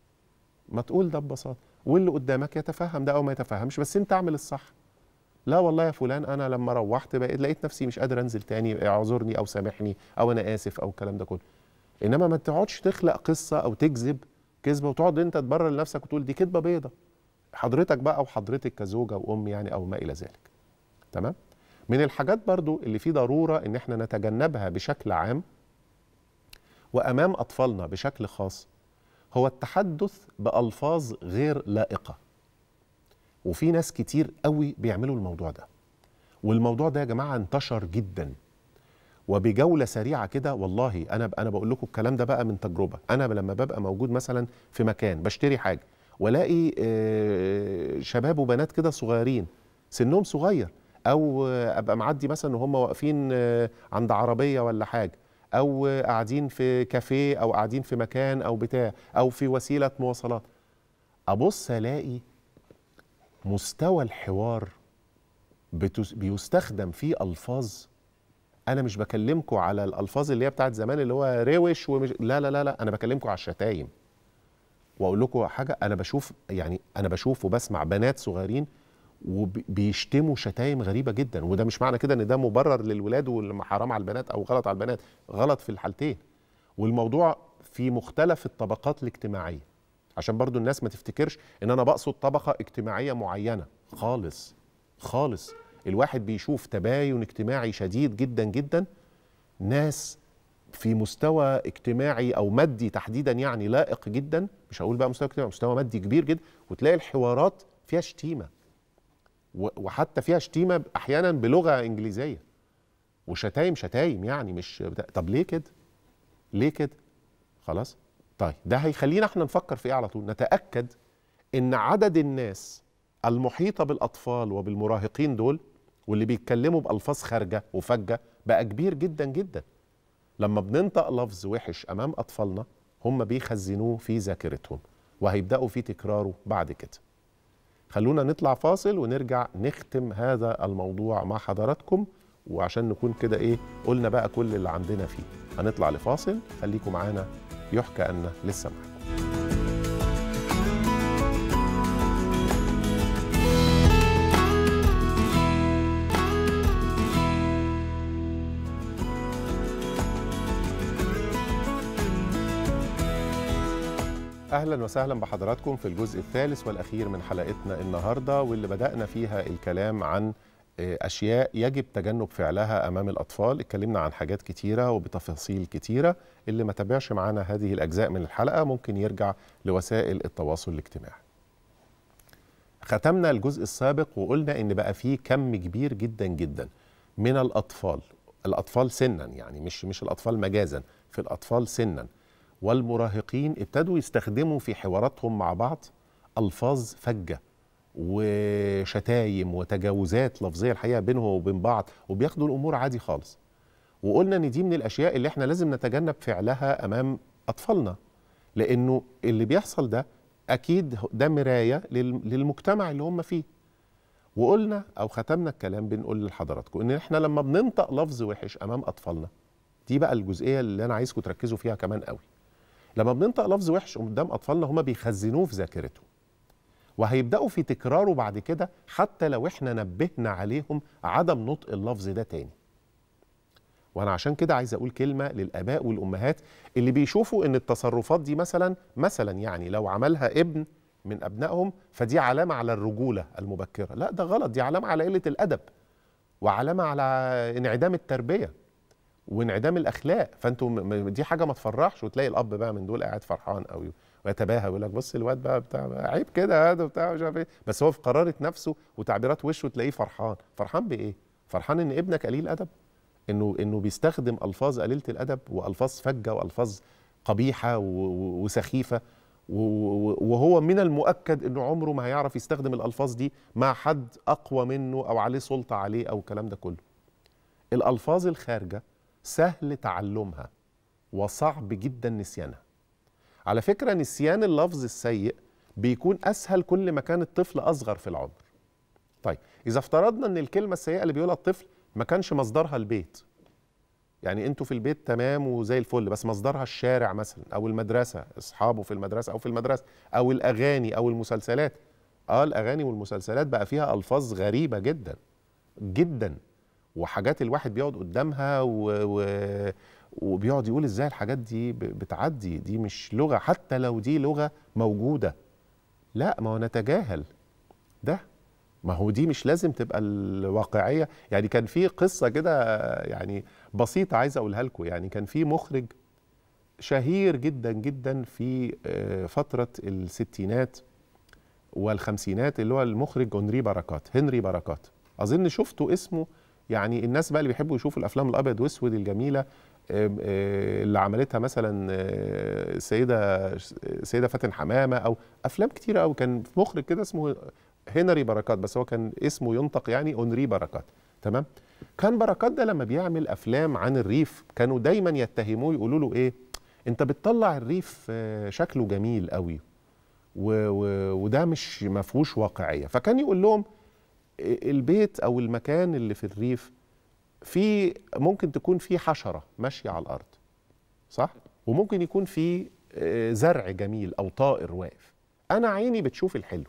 ما تقول ده ببساطه واللي قدامك يتفهم ده او ما يتفهمش بس انت اعمل الصح لا والله يا فلان انا لما روحت بقيت لقيت نفسي مش قادر انزل تاني اعذرني او سامحني او انا اسف او الكلام ده كله انما ما تقعدش تخلق قصه او تكذب كذبه وتقعد انت تبرر لنفسك وتقول دي كذبه بيضه حضرتك بقى وحضرتك كزوجه وام يعني او ما الى ذلك تمام من الحاجات برضو اللي في ضروره ان احنا نتجنبها بشكل عام وامام اطفالنا بشكل خاص هو التحدث بألفاظ غير لائقة وفي ناس كتير قوي بيعملوا الموضوع ده والموضوع ده يا جماعة انتشر جدا وبجولة سريعة كده والله أنا أنا بقول لكم الكلام ده بقى من تجربة أنا لما ببقى موجود مثلا في مكان بشتري حاجة والاقي شباب وبنات كده صغيرين سنهم صغير او ابقى معدي مثلا وهم واقفين عند عربيه ولا حاجه او قاعدين في كافيه او قاعدين في مكان او بتاع او في وسيله مواصلات ابص الاقي مستوى الحوار بيستخدم فيه الفاظ انا مش بكلمكم على الالفاظ اللي هي بتاعت زمان اللي هو روش ومش لا لا لا لا انا بكلمكم على الشتايم واقول لكم حاجه انا بشوف يعني انا بشوف وبسمع بنات صغيرين وبيشتموا شتايم غريبه جدا وده مش معنى كده ان ده مبرر للولاد وحرام على البنات او غلط على البنات غلط في الحالتين والموضوع في مختلف الطبقات الاجتماعيه عشان برضو الناس ما تفتكرش ان انا بقصد طبقه اجتماعيه معينه خالص خالص الواحد بيشوف تباين اجتماعي شديد جدا جدا ناس في مستوى اجتماعي او مادي تحديدا يعني لائق جدا مش هقول بقى مستوى اجتماعي مستوى مادي كبير جدا وتلاقي الحوارات فيها شتيمه وحتى فيها شتيمه احيانا بلغه انجليزيه وشتايم شتايم يعني مش طب ليه كده؟ ليه كده؟ خلاص؟ طيب ده هيخلينا احنا نفكر في ايه على طول؟ نتاكد ان عدد الناس المحيطه بالاطفال وبالمراهقين دول واللي بيتكلموا بالفاظ خارجه وفجه بقى كبير جدا جدا. لما بننطق لفظ وحش امام اطفالنا هم بيخزنوه في ذاكرتهم وهيبداوا في تكراره بعد كده. خلونا نطلع فاصل ونرجع نختم هذا الموضوع مع حضراتكم وعشان نكون كده ايه قلنا بقى كل اللي عندنا فيه هنطلع لفاصل خليكم معانا يحكى أن لسه معانا اهلا وسهلا بحضراتكم في الجزء الثالث والاخير من حلقتنا النهارده واللي بدانا فيها الكلام عن آه، اشياء يجب تجنب فعلها امام الاطفال اتكلمنا عن حاجات كتيره وبتفاصيل كتيره اللي ما تابعش معانا هذه الاجزاء من الحلقه ممكن يرجع لوسائل التواصل الاجتماعي ختمنا الجزء السابق وقلنا ان بقى فيه كم كبير جدا جدا من الاطفال الاطفال سنا يعني مش مش الاطفال مجازا في الاطفال سنا والمراهقين ابتدوا يستخدموا في حواراتهم مع بعض الفاظ فجه وشتايم وتجاوزات لفظيه الحقيقه بينهم وبين بعض وبياخدوا الامور عادي خالص وقلنا ان دي من الاشياء اللي احنا لازم نتجنب فعلها امام اطفالنا لانه اللي بيحصل ده اكيد ده مرايه للمجتمع اللي هم فيه وقلنا او ختمنا الكلام بنقول لحضراتكم ان احنا لما بننطق لفظ وحش امام اطفالنا دي بقى الجزئيه اللي انا عايزكم تركزوا فيها كمان قوي لما بننطق لفظ وحش قدام اطفالنا هم بيخزنوه في ذاكرتهم وهيبداوا في تكراره بعد كده حتى لو احنا نبهنا عليهم عدم نطق اللفظ ده تاني وانا عشان كده عايز اقول كلمه للاباء والامهات اللي بيشوفوا ان التصرفات دي مثلا مثلا يعني لو عملها ابن من ابنائهم فدي علامه على الرجوله المبكره لا ده غلط دي علامه على قله الادب وعلامه على انعدام التربيه وانعدام الاخلاق فانتوا دي حاجه ما تفرحش وتلاقي الاب بقى من دول قاعد فرحان قوي ويتباهى ويقول لك بص الواد بقى بتاع بقى عيب كده هذا بتاع مش عارف ايه بس هو في قراره نفسه وتعبيرات وشه تلاقيه فرحان فرحان بايه فرحان ان ابنك قليل ادب انه انه بيستخدم الفاظ قليله الادب والفاظ فجه والفاظ قبيحه وسخيفه وهو من المؤكد انه عمره ما هيعرف يستخدم الالفاظ دي مع حد اقوى منه او عليه سلطه عليه او الكلام ده كله الالفاظ الخارجه سهل تعلمها وصعب جدا نسيانها على فكرة نسيان اللفظ السيء بيكون أسهل كل ما كان الطفل أصغر في العمر طيب إذا افترضنا أن الكلمة السيئة اللي بيقولها الطفل ما كانش مصدرها البيت يعني انتوا في البيت تمام وزي الفل بس مصدرها الشارع مثلا او المدرسه اصحابه في المدرسه او في المدرسه او الاغاني او المسلسلات اه الاغاني والمسلسلات بقى فيها الفاظ غريبه جدا جدا وحاجات الواحد بيقعد قدامها و... و... وبيقعد يقول ازاي الحاجات دي بتعدي دي مش لغه حتى لو دي لغه موجوده لا ما هو نتجاهل ده ما هو دي مش لازم تبقى الواقعيه يعني كان في قصه كده يعني بسيطه عايز اقولها لكم يعني كان في مخرج شهير جدا جدا في آه، فتره الستينات والخمسينات اللي هو المخرج هنري بركات هنري بركات اظن شفتوا اسمه يعني الناس بقى اللي بيحبوا يشوفوا الافلام الابيض واسود الجميله اللي عملتها مثلا آه، السيده السيده فاتن حمامه او افلام كتيره قوي كان مخرج كده اسمه هنري بركات بس هو كان اسمه ينطق يعني اونري بركات تمام كان بركات ده لما بيعمل افلام عن الريف كانوا دايما يتهموه يقولوا له ايه انت بتطلع الريف آه، شكله جميل قوي وده مش ما فيهوش واقعيه فكان يقول لهم البيت او المكان اللي في الريف في ممكن تكون في حشره ماشيه على الارض صح وممكن يكون في آه، زرع جميل او طائر واقف انا عيني بتشوف الحلو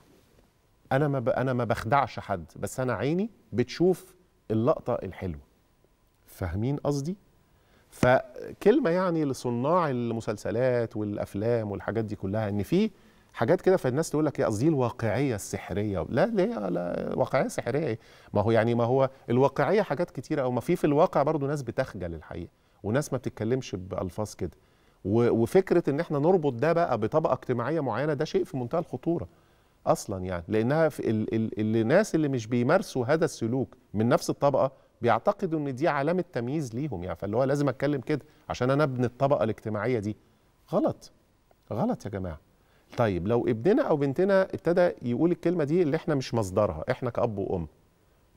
انا ما ب... انا ما بخدعش حد بس انا عيني بتشوف اللقطه الحلوه فاهمين قصدي فكلمه يعني لصناع المسلسلات والافلام والحاجات دي كلها ان في حاجات كده فالناس تقول لك يا قصدي الواقعيه السحريه لا ليه لا واقعيه سحريه ايه ما هو يعني ما هو الواقعيه حاجات كتيره او ما في في الواقع برضو ناس بتخجل الحقيقه وناس ما بتتكلمش بالفاظ كده وفكره ان احنا نربط ده بقى بطبقه اجتماعيه معينه ده شيء في منتهى الخطوره اصلا يعني لانها في ال ال ال الناس اللي مش بيمارسوا هذا السلوك من نفس الطبقه بيعتقدوا ان دي علامه تمييز ليهم يعني فاللي هو لازم اتكلم كده عشان انا ابن الطبقه الاجتماعيه دي غلط غلط يا جماعه طيب لو ابننا او بنتنا ابتدى يقول الكلمه دي اللي احنا مش مصدرها احنا كاب وام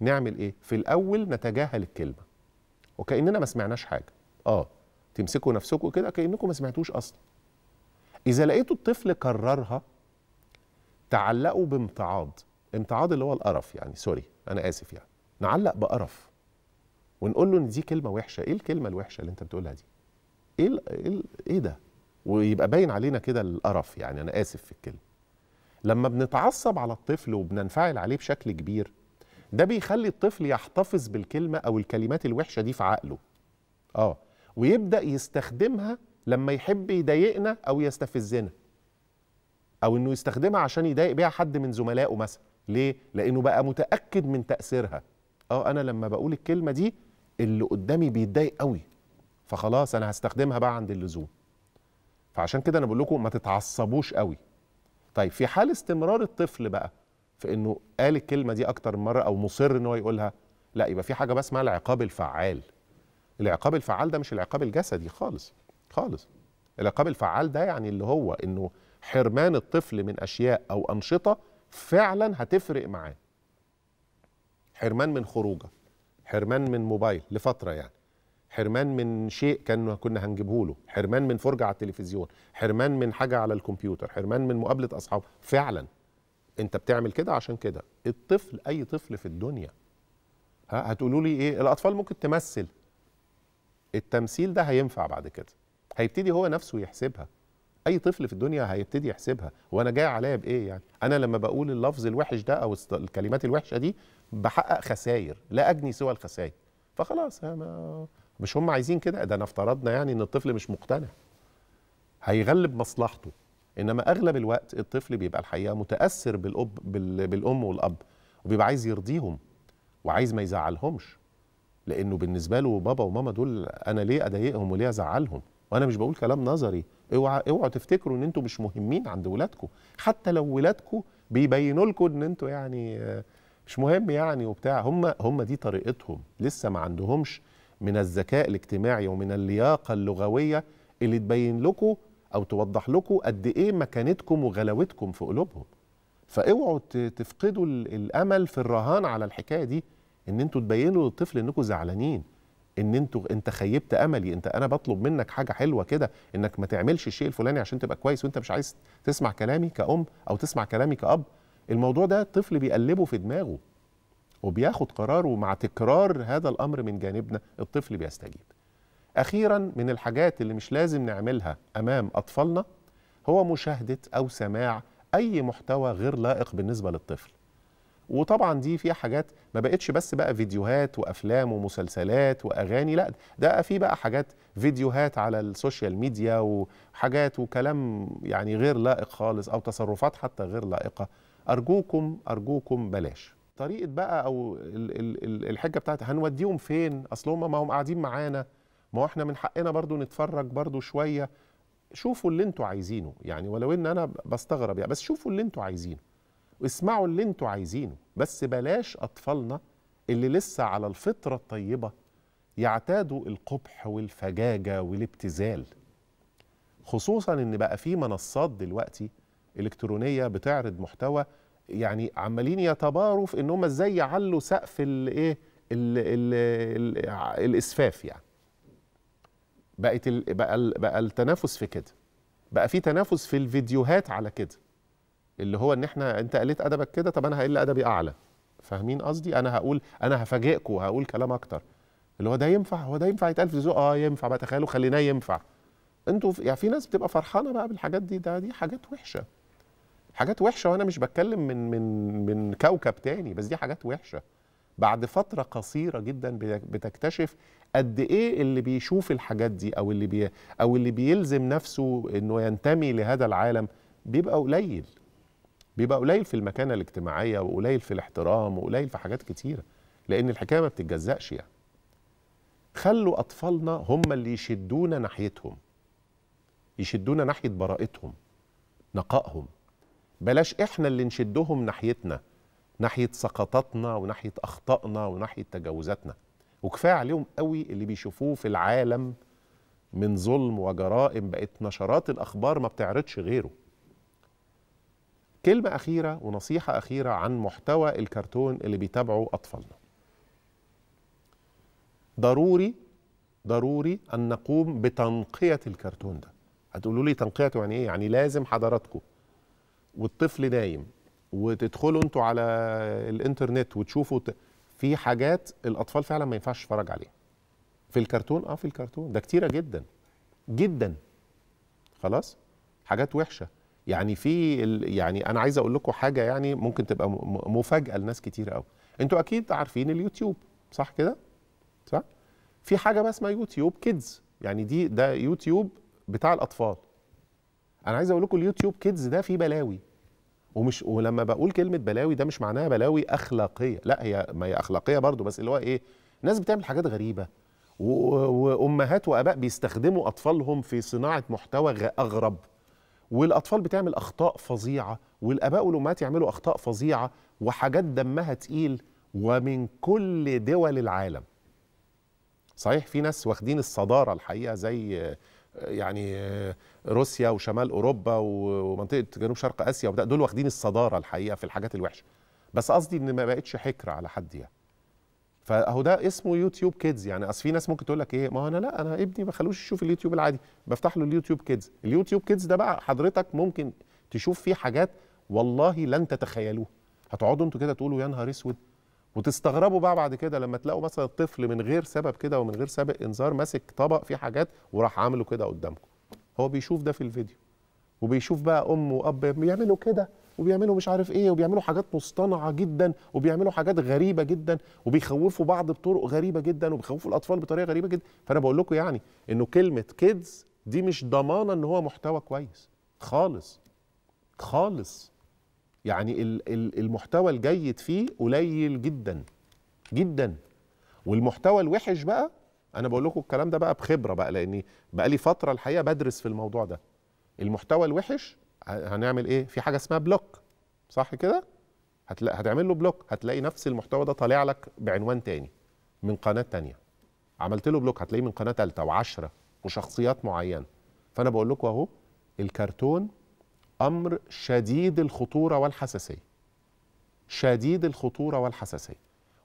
نعمل ايه في الاول نتجاهل الكلمه وكاننا ما سمعناش حاجه اه تمسكوا نفسكم كده كانكم ما سمعتوش اصلا اذا لقيتوا الطفل كررها تعلقوا بامتعاض امتعاض اللي هو القرف يعني سوري انا اسف يعني نعلق بقرف ونقول له ان دي كلمه وحشه ايه الكلمه الوحشه اللي انت بتقولها دي ايه إيه, ايه ده ويبقى باين علينا كده القرف يعني انا اسف في الكلمه لما بنتعصب على الطفل وبننفعل عليه بشكل كبير ده بيخلي الطفل يحتفظ بالكلمه او الكلمات الوحشه دي في عقله اه ويبدا يستخدمها لما يحب يضايقنا او يستفزنا او انه يستخدمها عشان يضايق بيها حد من زملائه مثلا ليه لانه بقى متاكد من تاثيرها اه انا لما بقول الكلمه دي اللي قدامي بيتضايق قوي فخلاص انا هستخدمها بقى عند اللزوم فعشان كده انا بقول لكم ما تتعصبوش قوي طيب في حال استمرار الطفل بقى في انه قال الكلمه دي اكتر من مره او مصر ان هو يقولها لا يبقى في حاجه بقى اسمها العقاب الفعال العقاب الفعال ده مش العقاب الجسدي خالص خالص العقاب الفعال ده يعني اللي هو انه حرمان الطفل من اشياء او انشطه فعلا هتفرق معاه حرمان من خروجه حرمان من موبايل لفتره يعني حرمان من شيء كان كنا هنجيبه له حرمان من فرجه على التلفزيون حرمان من حاجه على الكمبيوتر حرمان من مقابله أصحاب فعلا انت بتعمل كده عشان كده الطفل اي طفل في الدنيا ها هتقولوا لي ايه الاطفال ممكن تمثل التمثيل ده هينفع بعد كده هيبتدي هو نفسه يحسبها اي طفل في الدنيا هيبتدي يحسبها وانا جاي عليا بايه يعني انا لما بقول اللفظ الوحش ده او الكلمات الوحشه دي بحقق خساير لا اجني سوى الخساير فخلاص ما مش هم عايزين كده ده انا افترضنا يعني ان الطفل مش مقتنع هيغلب مصلحته انما اغلب الوقت الطفل بيبقى الحقيقه متاثر بالاب بالام والاب وبيبقى عايز يرضيهم وعايز ما يزعلهمش لانه بالنسبه له بابا وماما دول انا ليه اضايقهم وليه ازعلهم وانا مش بقول كلام نظري اوعى اوعوا تفتكروا ان انتوا مش مهمين عند ولادكم حتى لو ولادكم بيبينوا لكم ان انتوا يعني آه، مش مهم يعني وبتاع هم هم دي طريقتهم لسه ما عندهمش من الذكاء الاجتماعي ومن اللياقه اللغويه اللي تبين لكم او توضح لكم قد ايه مكانتكم وغلاوتكم في قلوبهم فاوعوا تفقدوا الامل في الرهان على الحكايه دي ان انتوا تبينوا للطفل انكم زعلانين ان انتوا انت خيبت املي انت انا بطلب منك حاجه حلوه كده انك ما تعملش الشيء الفلاني عشان تبقى كويس وانت مش عايز تسمع كلامي كأم او تسمع كلامي كأب الموضوع ده الطفل بيقلبه في دماغه وبياخد قراره ومع تكرار هذا الامر من جانبنا الطفل بيستجيب. اخيرا من الحاجات اللي مش لازم نعملها امام اطفالنا هو مشاهده او سماع اي محتوى غير لائق بالنسبه للطفل. وطبعا دي فيها حاجات ما بقتش بس بقى فيديوهات وافلام ومسلسلات واغاني لا ده في بقى حاجات فيديوهات على السوشيال ميديا وحاجات وكلام يعني غير لائق خالص او تصرفات حتى غير لائقه ارجوكم ارجوكم بلاش طريقه بقى او الحجه بتاعت هنوديهم فين اصل هم ما هم قاعدين معانا ما احنا من حقنا برضو نتفرج برضو شويه شوفوا اللي انتوا عايزينه يعني ولو ان انا بستغرب يعني بس شوفوا اللي انتوا عايزينه واسمعوا اللي انتوا عايزينه بس بلاش اطفالنا اللي لسه على الفطره الطيبه يعتادوا القبح والفجاجه والابتذال خصوصا ان بقى في منصات دلوقتي الكترونيه بتعرض محتوى يعني عمالين يتباروا في ان هم ازاي يعلوا سقف الايه الاسفاف يعني بقت بقى, بقى التنافس في كده بقى في تنافس في الفيديوهات على كده اللي هو ان احنا انت قلت ادبك كده طب انا هقل ادبي اعلى فاهمين قصدي انا هقول انا هفاجئكم وهقول كلام اكتر اللي هو ده ينفع هو ده ينفع يتقال في ذوق اه ينفع بقى تخيلوا خليناه ينفع انتوا يعني في ناس بتبقى فرحانه بقى بالحاجات دي ده دي حاجات وحشه حاجات وحشه وانا مش بتكلم من من من كوكب تاني بس دي حاجات وحشه بعد فتره قصيره جدا بتكتشف قد ايه اللي بيشوف الحاجات دي او اللي بي او اللي بيلزم نفسه انه ينتمي لهذا العالم بيبقى قليل بيبقى قليل في المكانه الاجتماعيه وقليل في الاحترام وقليل في حاجات كتيره لان الحكايه ما بتتجزأش يعني خلوا اطفالنا هم اللي يشدونا ناحيتهم يشدونا ناحيه براءتهم نقائهم بلاش احنا اللي نشدهم ناحيتنا ناحيه سقطاتنا وناحيه اخطائنا وناحيه تجاوزاتنا وكفايه عليهم قوي اللي بيشوفوه في العالم من ظلم وجرائم بقت نشرات الاخبار ما بتعرضش غيره كلمه اخيره ونصيحه اخيره عن محتوى الكرتون اللي بيتابعه اطفالنا ضروري ضروري ان نقوم بتنقيه الكرتون ده هتقولوا لي تنقيته يعني ايه يعني لازم حضراتكم والطفل نايم وتدخلوا انتوا على الانترنت وتشوفوا في حاجات الاطفال فعلا ما ينفعش تتفرج عليها في الكرتون اه في الكرتون ده كتيره جدا جدا خلاص حاجات وحشه يعني في يعني انا عايز اقول لكم حاجه يعني ممكن تبقى مفاجاه لناس كتير قوي انتوا اكيد عارفين اليوتيوب صح كده صح في حاجه بقى اسمها يوتيوب كيدز يعني دي ده يوتيوب بتاع الاطفال انا عايز اقول لكم اليوتيوب كيدز ده فيه بلاوي ومش ولما بقول كلمه بلاوي ده مش معناها بلاوي اخلاقيه لا هي ما هي اخلاقيه برضو بس اللي هو ايه ناس بتعمل حاجات غريبه وامهات واباء بيستخدموا اطفالهم في صناعه محتوى اغرب والاطفال بتعمل اخطاء فظيعه والاباء والامهات يعملوا اخطاء فظيعه وحاجات دمها تقيل ومن كل دول العالم صحيح في ناس واخدين الصداره الحقيقه زي يعني روسيا وشمال اوروبا ومنطقه جنوب شرق اسيا دول واخدين الصداره الحقيقه في الحاجات الوحشه بس قصدي ان ما بقتش حكر على حد يعني فهو ده اسمه يوتيوب كيدز يعني اصل في ناس ممكن تقول لك ايه ما انا لا انا ابني ما خلوش يشوف اليوتيوب العادي بفتح له اليوتيوب كيدز اليوتيوب كيدز ده بقى حضرتك ممكن تشوف فيه حاجات والله لن تتخيلوها هتقعدوا انتوا كده تقولوا يا نهار اسود وتستغربوا بقى بعد كده لما تلاقوا مثلا الطفل من غير سبب كده ومن غير سابق انذار ماسك طبق فيه حاجات وراح عامله كده قدامكم هو بيشوف ده في الفيديو وبيشوف بقى ام واب بيعملوا كده وبيعملوا مش عارف ايه وبيعملوا حاجات مصطنعه جدا وبيعملوا حاجات غريبه جدا وبيخوفوا بعض بطرق غريبه جدا وبيخوفوا الاطفال بطريقه غريبه جدا فانا بقول لكم يعني انه كلمه كيدز دي مش ضمانه ان هو محتوى كويس خالص خالص يعني المحتوى الجيد فيه قليل جدا جدا والمحتوى الوحش بقى انا بقول لكم الكلام ده بقى بخبره بقى لاني بقى لي فتره الحقيقه بدرس في الموضوع ده المحتوى الوحش هنعمل ايه في حاجه اسمها بلوك صح كده هتلاقي هتعمل له بلوك هتلاقي نفس المحتوى ده طالع لك بعنوان تاني من قناه تانية عملت له بلوك هتلاقيه من قناه ثالثه وعشرة وشخصيات معينه فانا بقول لكم اهو الكرتون امر شديد الخطوره والحساسيه شديد الخطوره والحساسيه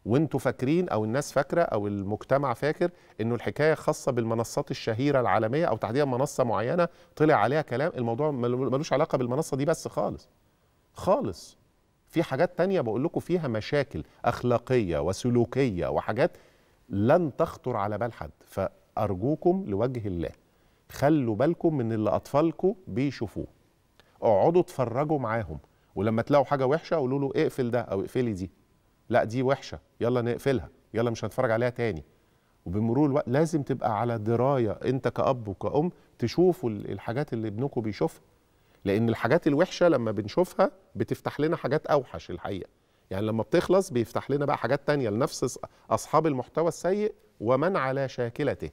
وانتوا فاكرين او الناس فاكره او المجتمع فاكر انه الحكايه خاصه بالمنصات الشهيره العالميه او تحديدا منصه معينه طلع عليها كلام الموضوع ملوش علاقه بالمنصه دي بس خالص خالص في حاجات تانية بقول لكم فيها مشاكل اخلاقيه وسلوكيه وحاجات لن تخطر على بال حد فارجوكم لوجه الله خلوا بالكم من اللي اطفالكم بيشوفوه اقعدوا اتفرجوا معاهم ولما تلاقوا حاجه وحشه قولوا له اقفل ده او اقفلي دي لا دي وحشه يلا نقفلها يلا مش هنتفرج عليها تاني وبمرور الوقت لازم تبقى على درايه انت كاب وكأم تشوفوا الحاجات اللي ابنكم بيشوفها لان الحاجات الوحشه لما بنشوفها بتفتح لنا حاجات اوحش الحقيقه يعني لما بتخلص بيفتح لنا بقى حاجات تانية لنفس اصحاب المحتوى السيء ومن على شاكلته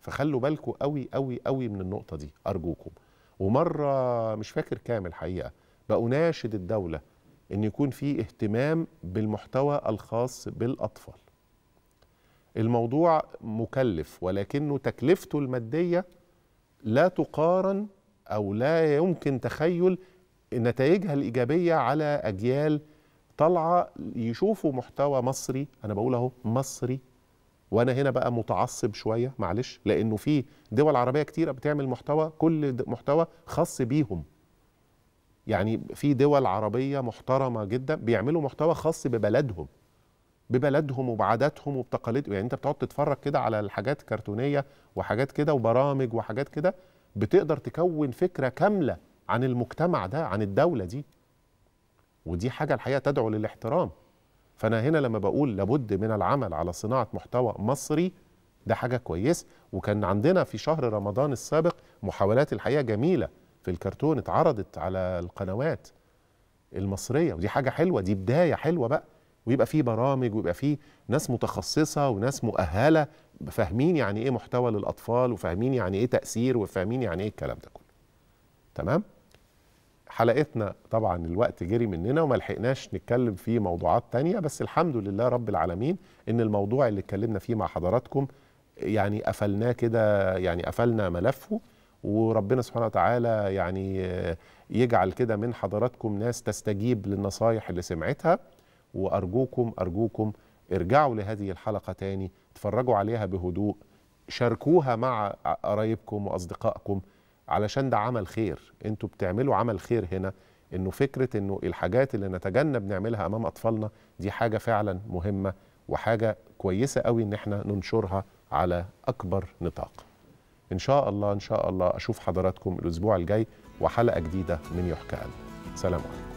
فخلوا بالكم قوي قوي قوي من النقطه دي ارجوكم ومره مش فاكر كام الحقيقه بأناشد ناشد الدوله ان يكون في اهتمام بالمحتوى الخاص بالاطفال الموضوع مكلف ولكنه تكلفته الماديه لا تقارن او لا يمكن تخيل نتائجها الايجابيه على اجيال طالعه يشوفوا محتوى مصري انا بقول اهو مصري وانا هنا بقى متعصب شويه معلش لانه في دول عربيه كتيره بتعمل محتوى كل محتوى خاص بيهم يعني في دول عربيه محترمه جدا بيعملوا محتوى خاص ببلدهم ببلدهم وبعاداتهم وبتقاليدهم يعني انت بتقعد تتفرج كده على الحاجات كرتونيه وحاجات كده وبرامج وحاجات كده بتقدر تكون فكره كامله عن المجتمع ده عن الدوله دي ودي حاجه الحقيقه تدعو للاحترام فانا هنا لما بقول لابد من العمل على صناعه محتوى مصري ده حاجه كويسه وكان عندنا في شهر رمضان السابق محاولات الحقيقه جميله في الكرتون اتعرضت على القنوات المصريه ودي حاجه حلوه دي بدايه حلوه بقى ويبقى فيه برامج ويبقى فيه ناس متخصصه وناس مؤهله فاهمين يعني ايه محتوى للاطفال وفاهمين يعني ايه تاثير وفاهمين يعني ايه الكلام ده كله تمام حلقتنا طبعا الوقت جري مننا وما لحقناش نتكلم في موضوعات تانية بس الحمد لله رب العالمين ان الموضوع اللي اتكلمنا فيه مع حضراتكم يعني قفلناه كده يعني قفلنا ملفه وربنا سبحانه وتعالى يعني يجعل كده من حضراتكم ناس تستجيب للنصايح اللي سمعتها وارجوكم ارجوكم ارجعوا لهذه الحلقه تاني اتفرجوا عليها بهدوء شاركوها مع قرايبكم واصدقائكم علشان ده عمل خير انتوا بتعملوا عمل خير هنا انه فكره انه الحاجات اللي نتجنب نعملها امام اطفالنا دي حاجه فعلا مهمه وحاجه كويسه قوي ان احنا ننشرها على اكبر نطاق ان شاء الله ان شاء الله اشوف حضراتكم الاسبوع الجاي وحلقه جديده من يحكى قلب سلام عليكم